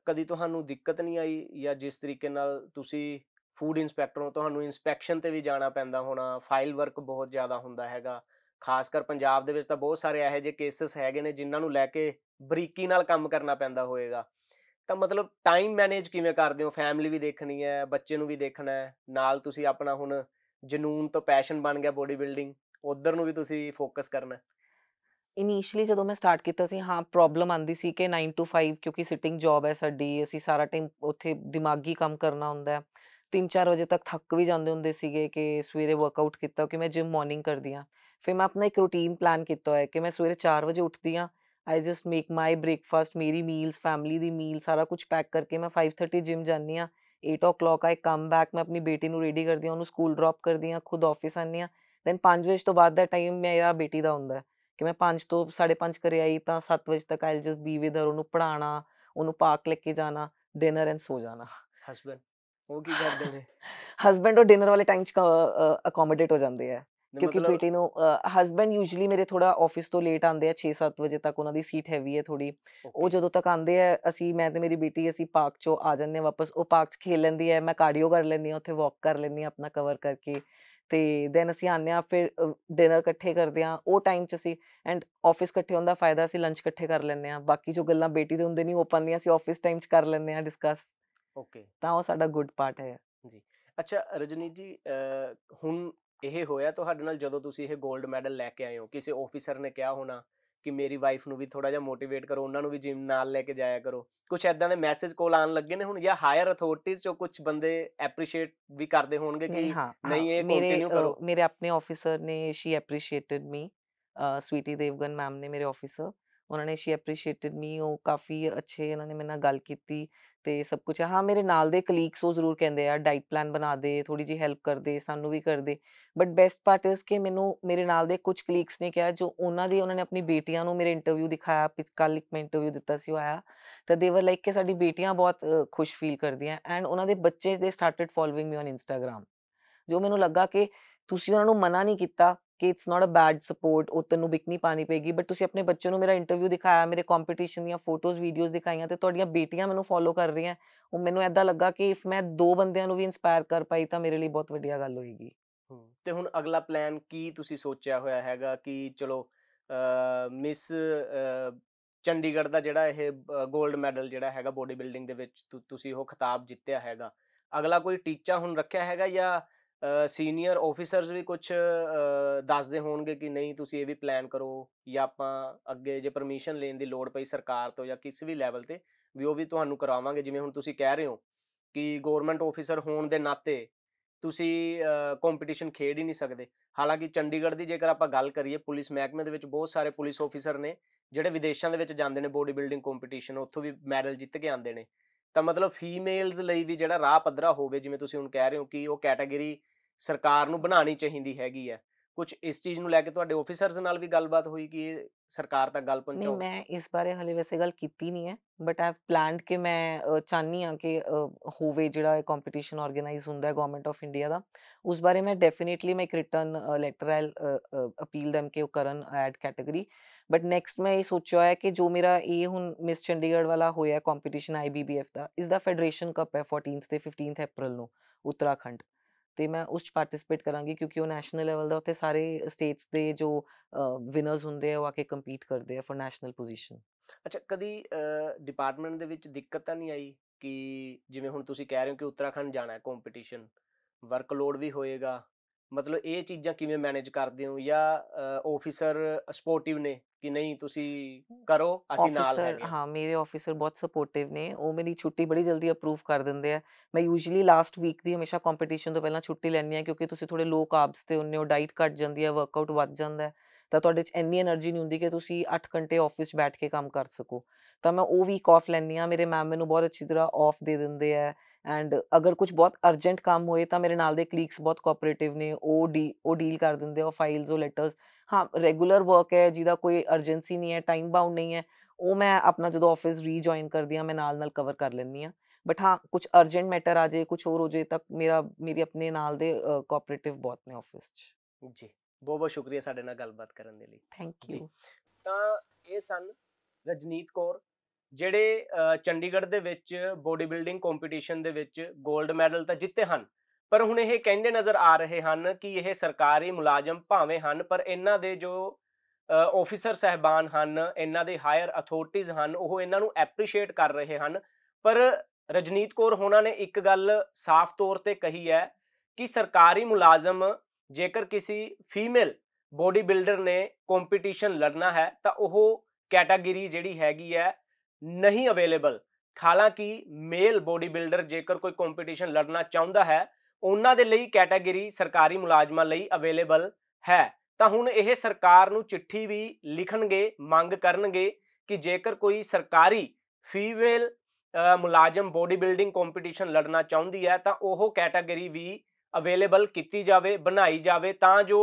ਕਦੀ ਤੁਹਾਨੂੰ ਦਿੱਕਤ ਨਹੀਂ ਆਈ ਜਾਂ ਜਿਸ ਤਰੀਕੇ ਨਾਲ ਤੁਸੀਂ ਫੂਡ ਇਨਸਪੈਕਟਰ ਹੋ ਤੁਹਾਨੂੰ ਇਨਸਪੈਕਸ਼ਨ ਤੇ ਵੀ ਜਾਣਾ ਪੈਂਦਾ ਹੋਣਾ ਫਾਈਲ ਵਰਕ ਬਹੁਤ ਜ਼ਿਆਦਾ ਹੁੰਦਾ ਹੈਗਾ ਖਾਸ ਕਰ ਪੰਜਾਬ ਦੇ ਵਿੱਚ ਤਾਂ ਬਹੁਤ ਸਾਰੇ ਇਹੋ ਜਿਹੇ ਕੇਸਸ ਹੈਗੇ ਨੇ ਜਿਨ੍ਹਾਂ ਨੂੰ ਲੈ ਕੇ ਬਰੀਕੀ ਨਾਲ ਕੰਮ ਕਰਨਾ ਪੈਂਦਾ ਹੋਵੇਗਾ ਤਾਂ ਮਤਲਬ ਟਾਈਮ ਮੈਨੇਜ ਕਿਵੇਂ ਕਰਦੇ ਹੋ ਫੈਮਿਲੀ ਵੀ ਦੇਖਣੀ ਹੈ ਬੱਚੇ ਨੂੰ ਵੀ ਦੇਖਣਾ ਹੈ ਨਾਲ ਤੁਸੀਂ ਆਪਣਾ ਹੁਣ ਜਨੂਨ ਤੋਂ ਪੈਸ਼ਨ ਬਣ ਗਿਆ ਬੋਡੀ ਬਿਲਡਿੰਗ ਉਧਰ ਨੂੰ ਵੀ ਤੁਸੀਂ ਫੋਕਸ ਕਰਨਾ ਹੈ ਇਨੀਸ਼ੀਅਲੀ ਜਦੋਂ ਮੈਂ ਸਟਾਰਟ ਕੀਤਾ ਸੀ ਹਾਂ ਪ੍ਰੋਬਲਮ ਆਂਦੀ ਸੀ ਕਿ 9 ਟੂ 5 ਕਿਉਂਕਿ ਸਿਟਿੰਗ ਜੌਬ ਹੈ ਸਾਡੀ ਅਸੀਂ ਸਾਰਾ ਟਾਈਮ ਉੱਥੇ ਦਿਮਾਗੀ ਕੰਮ ਕਰਨਾ ਹੁੰਦਾ ਹੈ 3-4 ਵਜੇ ਤੱਕ ਥੱਕ ਵੀ ਜਾਂਦੇ ਹੁੰਦੇ ਸੀਗੇ ਕਿ ਸਵੇਰੇ ਵਰਕਆਊਟ ਕੀਤਾ ਕਿ ਮੈਂ ਜਿਮ ਮਾਰਨਿੰਗ ਕਰਦੀ ਆ ਫਿਰ ਮੈਂ ਆਪਣਾ ਇੱਕ ਰੁਟੀਨ ਪਲਾਨ ਕੀਤਾ ਹੈ ਕਿ ਮੈਂ ਸਵੇਰੇ 4 ਵਜੇ ਉੱਠਦੀ ਆ I just make my breakfast ਮੇਰੀ ਮੀਲਸ ਫੈਮਿਲੀ ਦੀ ਮੀਲ ਸਾਰਾ ਕੁਝ ਪੈਕ ਕਰਕੇ ਮੈਂ 5:30 ਜਿਮ ਜਾਂਦੀ ਆ 8:00 ਆਈ ਕਮ ਬੈਕ ਮੈਂ ਆਪਣੀ ਬੇਟੀ ਨੂੰ ਰੈਡੀ ਕਰਦੀ ਆ ਉਹਨੂੰ ਸਕੂਲ ਡ੍ਰੌਪ ਕਰਦੀ ਆ ਖੁਦ ਆਫਿਸ ਆਨੀ ਆ ਦੈਨ 5 ਵਜੇ ਤੋਂ ਬਾਅਦ ਦਾ ਟਾਈਮ ਮੇਰਾ ਬੇਟੀ ਦਾ ਹੁੰਦਾ ਕਿ ਮੈਂ 5 ਤੋਂ 5:30 ਕਰੇ ਆਈ ਤਾਂ 7 ਵਜੇ ਤੱਕ ਆਈ ਜਸ ਬੀ ਵਿਦ ਹਰ ਉਹਨੂੰ ਪੜਾਣਾ ਉਹਨੂੰ ਪਾਰਕ ਲੈ ਕੇ ਜਾਣਾ ਡਿਨਰ ਐਂਡ ਸੋ ਜਾਣਾ ਹਸਬੰਡ ਉਹ ਕੀ ਕਰਦੇ ਨੇ ਹਸਬੰਡ [LAUGHS] ਉਹ ਡਿਨਰ ਵਾਲੇ ਟਾਈਮ ਚ ਅਕੋਮੋਡੇਟ ਹੋ ਜਾਂਦੇ ਆ ਕਿਉਂਕਿ ਬੇਟੀ ਨੂੰ ਹਸਬੰਡ ਯੂਜੂਲੀ ਮੇਰੇ ਥੋੜਾ ਆਫਿਸ ਤੋਂ ਲੇਟ ਆਉਂਦੇ ਆ 6-7 ਵਜੇ ਤੱਕ ਉਹਨਾਂ ਦੀ ਸੀਟ ਹੈਵੀ ਹੈ ਥੋੜੀ ਉਹ ਜਦੋਂ ਤੱਕ ਆਉਂਦੇ ਆ ਅਸੀਂ ਮੈਂ ਤੇ ਮੇਰੀ ਬੇਟੀ ਅਸੀਂ ਪਾਰਕ ਚੋਂ ਆ ਜਾਂਦੇ ਵਾਪਸ ਉਹ ਪਾਰਕ 'ਚ ਖੇਲ ਲੈਂਦੀ ਹੈ ਮੈਂ ਕਾਰਡੀਓ ਕਰ ਲੈਂਦੀ ਆ ਉੱਥੇ ਵਾਕ ਕਰ ਲੈਂਦੀ ਆ ਆਪਣਾ ਕਵਰ ਕਰਕੇ ਤੇ ਦੈਨ ਅਸੀਂ ਆਨੇ ਆ ਫਿਰ ਡਿਨਰ ਇਕੱਠੇ ਕਰਦੇ ਆ ਉਹ ਟਾਈਮ ਚ ਅਸੀਂ ਐਂਡ ਆਫਿਸ ਇਕੱਠੇ ਹੁੰਦਾ ਫਾਇਦਾ ਅਸੀਂ ਲੰਚ ਇਕੱਠੇ ਕਰ ਲੈਂਦੇ ਆ ਬਾਕੀ ਜੋ ਗੱਲਾਂ ਬੇਟੀ ਦੇ ਹੁੰਦੇ ਨਹੀਂ ਉਹ ਪੰਦੀਆਂ ਅਸੀਂ ਆਫਿਸ ਟਾਈਮ ਚ ਕਰ ਲੈਂਦੇ ਆ ਡਿਸਕਸ ਓਕੇ ਤਾਂ ਉਹ ਸਾਡਾ ਗੁੱਡ ਪਾਰਟ ਹੈ ਜੀ ਅੱਛਾ ਰਜਨੀ ਜੀ ਹੁਣ ਇਹ ਹੋਇਆ ਤੁਹਾਡੇ ਨਾਲ ਜਦੋਂ ਤੁਸੀਂ ਇਹ 골ਡ ਮੈਡਲ ਲੈ ਕੇ ਆਏ ਹੋ ਕਿਸੇ ਆਫੀਸਰ ਨੇ ਕਿਹਾ ਹੋਣਾ ਕਿ ਮੇਰੀ ਵਾਈਫ ਨੂੰ ਵੀ ਥੋੜਾ ਜਿਹਾ ਮੋਟੀਵੇਟ ਕਰੋ ਉਹਨਾਂ ਨੂੰ ਵੀ ਜਿਮ ਨਾਲ ਲੈ ਕੇ ਜਾਇਆ ਕਰੋ ਕੁਝ ਐਦਾਂ ਦੇ ਮੈਸੇਜ ਕੋਲ ਆਣ ਲੱਗੇ ਨੇ ਹੁਣ ਜਾਂ ਹਾਇਰ ਅਥਾਰਟੀਆਂ ਚੋਂ ਕੁਝ ਬੰਦੇ ਐਪਰੀਸ਼ੀਏਟ ਵੀ ਕਰਦੇ ਹੋਣਗੇ ਕਿ ਨਹੀਂ ਇਹ ਕੰਟੀਨਿਊ ਕਰੋ ਮੇਰੇ ਆਪਣੇ ਆਫੀਸਰ ਨੇ she appreciated me Sweety Devgan ma'am ਨੇ ਮੇਰੇ ਆਫੀਸਰ ਉਹਨਾਂ ਨੇ ਸ਼ੀ ਐਪਰੀਸ਼ੀਏਟਡ ਮੀ ਉਹ ਕਾਫੀ ਅੱਛੇ ਇਹਨਾਂ ਨੇ ਮੇਰੇ ਨਾਲ ਗੱਲ ਕੀਤੀ ਤੇ ਸਭ ਕੁਝ ਹਾਂ ਮੇਰੇ ਨਾਲ ਦੇ ਕਲੀਗਸ ਉਹ ਜ਼ਰੂਰ ਕਹਿੰਦੇ ਆ ਡਾਈਟ ਪਲਾਨ ਬਣਾ ਦੇ ਥੋੜੀ ਜੀ ਹੈਲਪ ਕਰ ਦੇ ਸਾਨੂੰ ਵੀ ਕਰ ਦੇ ਬਟ ਬੈਸਟ ਪਾਰਟ ਇਸ ਕਿ ਮੈਨੂੰ ਮੇਰੇ ਨਾਲ ਦੇ ਕੁਝ ਕਲੀਗਸ ਨੇ ਕਿਹਾ ਜੋ ਉਹਨਾਂ ਦੀ ਉਹਨਾਂ ਨੇ ਆਪਣੀ ਬੇਟੀਆਂ ਨੂੰ ਮੇਰੇ ਇੰਟਰਵਿਊ ਦਿਖਾਇਆ ਕੱਲ ਇੱਕ ਮੈਂ ਇੰਟਰਵਿਊ ਦਿੱਤਾ ਸੀ ਆਇਆ ਤਾਂ ਦੇ ਵਰ ਲਾਈਕ ਕਿ ਸਾਡੀ ਬੇਟੀਆਂ ਬਹੁਤ ਖੁਸ਼ ਫੀਲ ਕਰਦੀਆਂ ਐਂਡ ਉਹਨਾਂ ਦੇ ਬੱਚੇ ਦੇ started following me on Instagram ਜੋ ਮੈਨੂੰ ਲੱਗਾ ਕਿ ਤੁਸੀਂ ਉਹਨਾਂ ਨੂੰ ਮਨਾ ਨਹੀਂ ਕੀਤਾ ਕਿ it's not a bad sport ਉਹ ਤੈਨੂੰ ਬਿਕਨੀ ਪਾਣੀ ਪੇਗੀ ਬਟ ਤੁਸੀਂ ਆਪਣੇ ਬੱਚੇ ਨੂੰ ਮੇਰਾ ਇੰਟਰਵਿਊ ਦਿਖਾਇਆ ਮੇਰੇ ਕੰਪੀਟੀਸ਼ਨ ਦੀਆਂ ਫੋਟੋਜ਼ ਵੀਡੀਓਜ਼ ਦਿਖਾਈਆਂ ਤੇ ਤੁਹਾਡੀਆਂ ਬੇਟੀਆਂ ਮੈਨੂੰ ਫੋਲੋ ਕਰ ਰਹੀਆਂ ਉਹ ਮੈਨੂੰ ਐਦਾਂ ਲੱਗਾ ਕਿ ਇਫ ਮੈਂ ਦੋ ਬੰਦਿਆਂ ਨੂੰ ਵੀ ਇਨਸਪਾਇਰ ਕਰ ਪਾਈ ਤਾਂ ਮੇਰੇ ਲਈ ਬਹੁਤ ਵੱਡੀ ਗੱਲ ਹੋਏਗੀ ਤੇ ਹੁਣ ਅਗਲਾ ਪਲਾਨ ਕੀ ਤੁਸੀਂ ਸੋਚਿਆ ਹੋਇਆ ਹੈਗਾ ਕਿ ਚਲੋ ਮਿਸ ਚੰਡੀਗੜ੍ਹ ਦਾ ਜਿਹੜਾ ਇਹ 골ਡ ਮੈਡਲ ਜਿਹੜਾ ਹੈਗਾ ਬੋਡੀ ਬਿਲਡਿੰਗ ਦੇ ਵਿੱਚ ਤੁਸੀਂ ਉਹ ਖਿਤਾਬ ਜਿੱਤਿਆ ਹੈਗਾ ਅਗਲਾ ਕੋਈ ਟੀਚਾ ਹੁਣ ਰੱਖਿਆ ਹੈਗਾ ਜਾਂ ਸੀਨੀਅਰ ਆਫੀਸਰਸ ਵੀ ਕੁਝ ਦੱਸਦੇ ਹੋਣਗੇ ਕਿ ਨਹੀਂ ਤੁਸੀਂ ਇਹ ਵੀ ਪਲਾਨ ਕਰੋ ਜਾਂ ਆਪਾਂ ਅੱਗੇ ਜੇ ਪਰਮਿਸ਼ਨ ਲੈਣ ਦੀ ਲੋੜ ਪਈ ਸਰਕਾਰ ਤੋਂ ਜਾਂ ਕਿਸੇ ਵੀ ਲੈਵਲ ਤੇ ਵੀ ਉਹ ਵੀ ਤੁਹਾਨੂੰ ਕਰਾਵਾਂਗੇ ਜਿਵੇਂ ਹੁਣ ਤੁਸੀਂ ਕਹਿ ਰਹੇ ਹੋ ਕਿ ਗਵਰਨਮੈਂਟ ਆਫੀਸਰ ਹੋਣ ਦੇ ਨਾਤੇ ਤੁਸੀਂ ਕੰਪੀਟੀਸ਼ਨ ਖੇਡ ਹੀ ਨਹੀਂ ਸਕਦੇ ਹਾਲਾਂਕਿ ਚੰਡੀਗੜ੍ਹ ਦੀ ਜੇਕਰ ਆਪਾਂ ਗੱਲ ਕਰੀਏ ਪੁਲਿਸ ਮਹਿਕਮੇ ਦੇ ਵਿੱਚ ਬਹੁਤ ਸਾਰੇ ਪੁਲਿਸ ਆਫੀਸਰ ਨੇ ਜਿਹੜੇ ਵਿਦੇਸ਼ਾਂ ਦੇ ਵਿੱਚ ਜਾਂਦੇ ਨੇ ਬੋਡੀ ਬਿਲਡਿੰਗ ਕੰਪੀਟੀਸ਼ਨ ਉੱਥੋਂ ਵੀ ਮੈਡਲ ਜਿੱਤ ਕੇ ਆਉਂਦੇ ਨੇ ਤਾਂ ਮਤਲਬ ਫੀਮੇਲਸ ਲਈ ਵੀ ਜਿਹੜਾ ਰਾਹ ਪੱਧਰਾ ਹੋਵੇ ਜਿਵੇਂ ਤੁਸੀਂ ਹੁਣ ਕਹਿ ਰਹੇ ਹੋ ਕਿ ਉਹ ਕੈਟਾਗਰੀ ਸਰਕਾਰ ਨੂੰ ਬਣਾਣੀ ਚਾਹੀਦੀ ਹੈਗੀ ਹੈ ਕੁਝ ਇਸ ਚੀਜ਼ ਨੂੰ ਲੈ ਕੇ ਤੁਹਾਡੇ ਆਫੀਸਰਸ ਨਾਲ ਵੀ ਗੱਲਬਾਤ ਹੋਈ ਕਿ ਇਹ ਸਰਕਾਰ ਤੱਕ ਗੱਲ ਪਹੁੰਚਾਓ ਨਹੀਂ ਮੈਂ ਇਸ ਬਾਰੇ ਹਲੇ ਵੈਸੇ ਗੱਲ ਕੀਤੀ ਨਹੀਂ ਹੈ ਬਟ ਆਵ ਪਲਾਨਡ ਕਿ ਮੈਂ ਚਾਹਨੀ ਆ ਕਿ ਹੋਵੇ ਜਿਹੜਾ ਇਹ ਕੰਪੀਟੀਸ਼ਨ ਆਰਗੇਨਾਈਜ਼ ਹੁੰਦਾ ਹੈ ਗਵਰਨਮੈਂਟ ਆਫ ਇੰਡੀਆ ਦਾ ਉਸ ਬਾਰੇ ਮੈਂ ਡੈਫੀਨਿਟਲੀ ਮੈਂ ਇੱਕ ਰਿਟਰਨ ਲੈਟਰ ਆਲ ਅਪੀਲ ਦਮ ਕਿ ਉਹ ਕਰਨ ਐਡ ਕੈਟਾਗਰੀ ਬਟ ਨੈਕਸਟ ਮੈਂ ਇਹ ਸੋਚਿਆ ਹੈ ਕਿ ਜੋ ਮੇਰਾ ਇਹ ਹੁਣ ਮਿਸ ਚੰਡੀਗੜ੍ਹ ਵਾਲਾ ਹੋਇਆ ਕੰਪੀਟੀਸ਼ਨ ਆਈਬੀਬੀਐਫ ਦਾ ਇਸ ਦਾ ਫੈਡਰੇਸ਼ਨ ਕੱਪ ਹੈ 14th ਤੇ 15th April ਨੂੰ ਉੱਤਰਾਖੰਡ ਤੇ ਮੈਂ ਉਸ ਚ ਪਾਰਟਿਸਿਪੇਟ ਕਰਾਂਗੀ ਕਿਉਂਕਿ ਉਹ ਨੈਸ਼ਨਲ ਲੈਵਲ ਦਾ ਉੱਥੇ ਸਾਰੇ ਸਟੇਟਸ ਦੇ ਜੋ ਵਿਨਰਸ ਹੁੰਦੇ ਆ ਉਹ ਆ ਕੇ ਕੰਪੀਟ ਕਰਦੇ ਆ ਫॉर ਨੈਸ਼ਨਲ ਪੋਜੀਸ਼ਨ ਅੱਛਾ ਕਦੀ ਡਿਪਾਰਟਮੈਂਟ ਦੇ ਵਿੱਚ ਦਿੱਕਤ ਤਾਂ ਨਹੀਂ ਆਈ ਕਿ ਜਿਵੇਂ ਹੁਣ ਤੁਸੀਂ ਕਹਿ ਰਹੇ ਹੋ ਕਿ ਉੱਤਰਾਖੰਡ ਜਾਣਾ ਹੈ ਕੰਪੀਟੀਸ਼ਨ ਵਰਕਲੋਡ ਵੀ ਹੋਏਗਾ ਮਤਲਬ ਇਹ ਚੀਜ਼ਾਂ ਕਿਵੇਂ ਮੈਨੇਜ ਕਰਦੇ ਹੋ ਜਾਂ ਆਫੀਸਰ ਸਪੋਰਟਿਵ ਨੇ ਕਿ ਨਹੀਂ ਤੁਸੀਂ ਕਰੋ ਅਸੀਂ ਨਾਲ ਹੈਗੇ ਹਾਂ ਮੇਰੇ ਆਫੀਸਰ ਬਹੁਤ ਸਪੋਰਟਿਵ ਨੇ ਉਹ ਮੇਰੀ ਛੁੱਟੀ ਬੜੀ ਜਲਦੀ ਅਪਰੂਵ ਕਰ ਦਿੰਦੇ ਆ ਮੈਂ ਯੂਜੂਲੀ ਲਾਸਟ ਵੀਕ ਦੀ ਹਮੇਸ਼ਾ ਕੰਪੀਟੀਸ਼ਨ ਤੋਂ ਪਹਿਲਾਂ ਛੁੱਟੀ ਲੈਣੀ ਆ ਕਿਉਂਕਿ ਤੁਸੀਂ ਥੋੜੇ ਲੋ ਕਾਰਬਸ ਤੇ ਉਹਨੇ ਉਹ ਡਾਈਟ ਘਟ ਜਾਂਦੀ ਆ ਵਰਕਆਊਟ ਵੱਧ ਜਾਂਦਾ ਹੈ ਤਾਂ ਤੁਹਾਡੇ 'ਚ ਇੰਨੀ એનર્ਜੀ ਨਹੀਂ ਹੁੰਦੀ ਕਿ ਤੁਸੀਂ 8 ਘੰਟੇ ਆਫਿਸ 'ਚ ਬੈਠ ਕੇ ਕੰਮ ਕਰ ਸਕੋ ਤਾਂ ਮੈਂ ਉਹ ਵੀਕ ਆਫ ਲੈਣੀ ਆ ਮੇਰੇ ਮੈਮ ਮੈਨੂੰ ਬਹੁਤ ਅੱਛੀ ਤਰ੍ਹਾਂ ਆਫ ਦੇ ਦਿੰਦੇ ਆ ਐਂਡ ਅਗਰ ਕੁਝ ਬਹੁਤ ਅਰਜੈਂਟ ਕੰਮ ਹੋਏ ਤਾਂ ਮੇਰੇ ਨਾਲ ਦੇ ਕਲੀਗਸ ਬਹੁਤ ਕੋਆਪਰੇਟਿਵ ਨੇ ਉਹ ਡੀ ਉਹ ਡੀਲ ਕਰ ਦਿੰਦੇ ਆ ਫਾਈਲਸ ਉਹ ਲੈਟਰਸ ਹਾਂ ਰੈਗੂਲਰ ਵਰਕ ਹੈ ਜਿਹਦਾ ਕੋਈ ਅਰਜੈਂਸੀ ਨਹੀਂ ਹੈ ਟਾਈਮ ਬਾਉਂਡ ਨਹੀਂ ਹੈ ਉਹ ਮੈਂ ਆਪਣਾ ਜਦੋਂ ਆਫਿਸ ਰੀਜੁਆਇਨ ਕਰਦੀ ਆ ਮੈਂ ਨਾਲ ਨਾਲ ਕਵਰ ਕਰ ਲੈਂਦੀ ਆ ਬਟ ਹਾਂ ਕੁਝ ਅਰਜੈਂਟ ਮੈਟਰ ਆ ਜੇ ਕੁਝ ਹੋਰ ਹੋ ਜੇ ਤਾਂ ਮੇਰਾ ਮੇਰੀ ਆਪਣੇ ਨਾਲ ਦੇ ਕੋਆਪਰੇਟਿਵ ਬਹੁਤ ਨੇ ਆਫਿਸ 'ਚ ਜੀ ਬਹੁਤ ਬਹੁਤ ਸ਼ੁਕਰੀਆ ਸਾਡੇ ਨਾਲ ਗੱਲਬਾਤ ਕਰਨ ਦੇ ਲਈ ਥੈਂਕ ਯੂ ਤਾਂ ਇਹ ਸਨ ਰਜਨੀਤ ਕੌਰ ਜਿਹੜੇ ਚੰਡੀਗੜ੍ਹ ਦੇ ਵਿੱਚ ਬੋਡੀ ਬਿਲਡਿੰਗ ਕੰਪੀਟੀਸ਼ਨ ਦੇ ਵਿੱਚ 골ਡ ਮੈਡਲ ਤਾਂ ਜਿੱਤੇ ਹਨ ਪਰ ਹੁਣ ਇਹ ਕਹਿੰਦੇ ਨਜ਼ਰ ਆ ਰਹੇ ਹਨ ਕਿ ਇਹ ਸਰਕਾਰੀ ਮੁਲਾਜ਼ਮ ਭਾਵੇਂ ਹਨ ਪਰ ਇਹਨਾਂ ਦੇ ਜੋ ਆਫੀਸਰ ਸਹਿਬਾਨ ਹਨ ਇਹਨਾਂ ਦੇ ਹਾਇਰ ਅਥਾਰਟੀਜ਼ ਹਨ ਉਹ ਇਹਨਾਂ ਨੂੰ ਐਪਰੀਸ਼ੀਏਟ ਕਰ ਰਹੇ ਹਨ ਪਰ ਰਜਨੀਤ ਕੌਰ ਹੋਣਾ ਨੇ ਇੱਕ ਗੱਲ ਸਾਫ਼ ਤੌਰ ਤੇ ਕਹੀ ਹੈ ਕਿ ਸਰਕਾਰੀ ਮੁਲਾਜ਼ਮ ਜੇਕਰ ਕਿਸੇ ਫੀਮੇਲ ਬੋਡੀ ਬਿਲਡਰ ਨੇ ਕੰਪੀਟੀਸ਼ਨ ਲੜਨਾ ਹੈ ਤਾਂ ਉਹ ਕੈਟਾਗਰੀ ਜਿਹੜੀ ਹੈਗੀ ਹੈ ਨਹੀਂ ਅਵੇਲੇਬਲ ਹਾਲਾਂਕਿ ਮੇਲ ਬੋਡੀ ਬਿਲਡਰ ਜੇਕਰ ਕੋਈ ਕੰਪੀਟੀਸ਼ਨ ਲੜਨਾ ਚਾਹੁੰਦਾ ਹੈ ਉਹਨਾਂ ਦੇ ਲਈ ਕੈਟਾਗਰੀ ਸਰਕਾਰੀ ਮੁਲਾਜ਼ਮਾਂ ਲਈ ਅਵੇਲੇਬਲ ਹੈ ਤਾਂ ਹੁਣ ਇਹ ਸਰਕਾਰ ਨੂੰ ਚਿੱਠੀ ਵੀ ਲਿਖਣਗੇ ਮੰਗ ਕਰਨਗੇ ਕਿ ਜੇਕਰ ਕੋਈ ਸਰਕਾਰੀ ਫੀਮੇਲ ਮੁਲਾਜ਼ਮ ਬੋਡੀ ਬਿਲਡਿੰਗ ਕੰਪੀਟੀਸ਼ਨ ਲੜਨਾ ਚਾਹੁੰਦੀ ਹੈ ਤਾਂ ਉਹ ਕੈਟਾਗਰੀ ਵੀ ਅਵੇਲੇਬਲ ਕੀਤੀ ਜਾਵੇ ਬਣਾਈ ਜਾਵੇ ਤਾਂ ਜੋ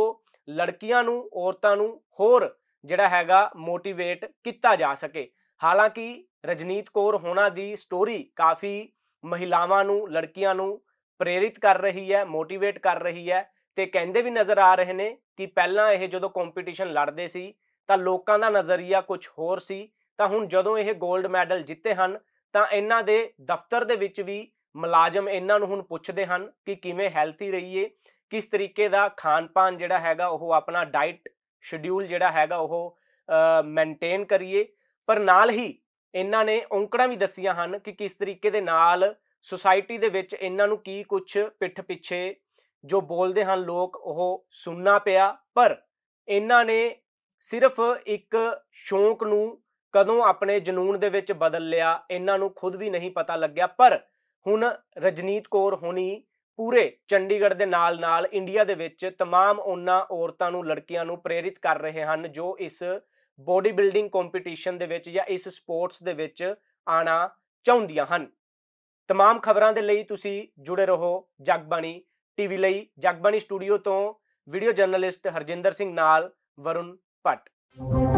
ਲੜਕੀਆਂ ਨੂੰ ਔਰਤਾਂ ਨੂੰ ਹੋਰ ਜਿਹੜਾ ਹੈਗਾ ਮੋਟੀਵੇਟ ਕੀਤਾ ਜਾ ਸਕੇ ਹਾਲਾਂਕਿ ਰਜਨੀਤ ਕੌਰ ਹੋਣਾ ਦੀ ਸਟੋਰੀ ਕਾਫੀ ਮਹਿਲਾਵਾਂ ਨੂੰ ਲੜਕੀਆਂ ਨੂੰ ਪ੍ਰੇਰਿਤ ਕਰ ਰਹੀ ਹੈ ਮੋਟੀਵੇਟ ਕਰ ਰਹੀ ਹੈ ਤੇ ਕਹਿੰਦੇ ਵੀ ਨਜ਼ਰ ਆ ਰਹੇ ਨੇ ਕਿ ਪਹਿਲਾਂ ਇਹ ਜਦੋਂ ਕੰਪੀਟੀਸ਼ਨ ਲੜਦੇ ਸੀ ਤਾਂ ਲੋਕਾਂ ਦਾ ਨਜ਼ਰੀਆ ਕੁਝ ਹੋਰ ਸੀ ਤਾਂ ਹੁਣ ਜਦੋਂ ਇਹ 골ਡ ਮੈਡਲ ਜਿੱਤੇ ਹਨ ਤਾਂ ਇਹਨਾਂ ਦੇ ਦਫ਼ਤਰ ਦੇ ਵਿੱਚ ਵੀ ਮੁਲਾਜ਼ਮ ਇਹਨਾਂ ਨੂੰ ਹੁਣ ਪੁੱਛਦੇ ਹਨ ਕਿ ਕਿਵੇਂ ਹੈਲਥੀ ਰਹੀਏ ਕਿਸ ਤਰੀਕੇ ਦਾ ਖਾਣ ਪਾਣ ਜਿਹੜਾ ਹੈਗਾ ਉਹ ਆਪਣਾ ਡਾਈਟ ਸ਼ਡਿਊਲ ਜਿਹੜਾ ਹੈਗਾ ਉਹ ਮੇਨਟੇਨ ਕਰੀਏ ਪਰ ਨਾਲ ਹੀ ਇਹਨਾਂ ਨੇ ਔਂਕੜਾਂ ਵੀ ਦੱਸੀਆਂ ਹਨ ਕਿ ਕਿਸ ਤਰੀਕੇ ਦੇ ਨਾਲ ਸੋਸਾਇਟੀ ਦੇ ਵਿੱਚ ਇਹਨਾਂ ਨੂੰ ਕੀ ਕੁਝ ਪਿੱਠ ਪਿੱਛੇ ਜੋ ਬੋਲਦੇ ਹਨ ਲੋਕ ਉਹ ਸੁਣਨਾ ਪਿਆ ਪਰ ਇਹਨਾਂ ਨੇ ਸਿਰਫ ਇੱਕ ਸ਼ੌਂਕ ਨੂੰ ਕਦੋਂ ਆਪਣੇ ਜਨੂਨ ਦੇ ਵਿੱਚ ਬਦਲ ਲਿਆ ਇਹਨਾਂ ਨੂੰ ਖੁਦ ਵੀ ਨਹੀਂ ਪਤਾ ਲੱਗਿਆ ਪਰ ਹੁਣ ਰਜਨੀਤ ਕੌਰ ਹੋਣੀ ਪੂਰੇ ਚੰਡੀਗੜ੍ਹ ਦੇ ਨਾਲ-ਨਾਲ ਇੰਡੀਆ ਦੇ ਵਿੱਚ तमाम ਉਹਨਾਂ ਔਰਤਾਂ ਨੂੰ ਲੜਕੀਆਂ ਨੂੰ ਪ੍ਰੇਰਿਤ ਕਰ ਰਹੇ ਹਨ ਜੋ ਇਸ ਬੋਡੀ ਬਿਲਡਿੰਗ ਕੰਪੀਟੀਸ਼ਨ ਦੇ ਵਿੱਚ ਜਾਂ ਇਸ ਸਪੋਰਟਸ ਦੇ ਵਿੱਚ ਆਣਾ ਚਾਹੁੰਦੀਆਂ ਹਨ ਤਮਾਮ ਖਬਰਾਂ ਦੇ ਲਈ ਤੁਸੀਂ ਜੁੜੇ ਰਹੋ ਜਗਬਾਣੀ ਟੀਵੀ ਲਈ ਜਗਬਾਣੀ ਸਟੂਡੀਓ ਤੋਂ ਵੀਡੀਓ ਜਰਨਲਿਸਟ ਹਰਜਿੰਦਰ ਸਿੰਘ ਨਾਲ ਵਰੁਣ ਪਟ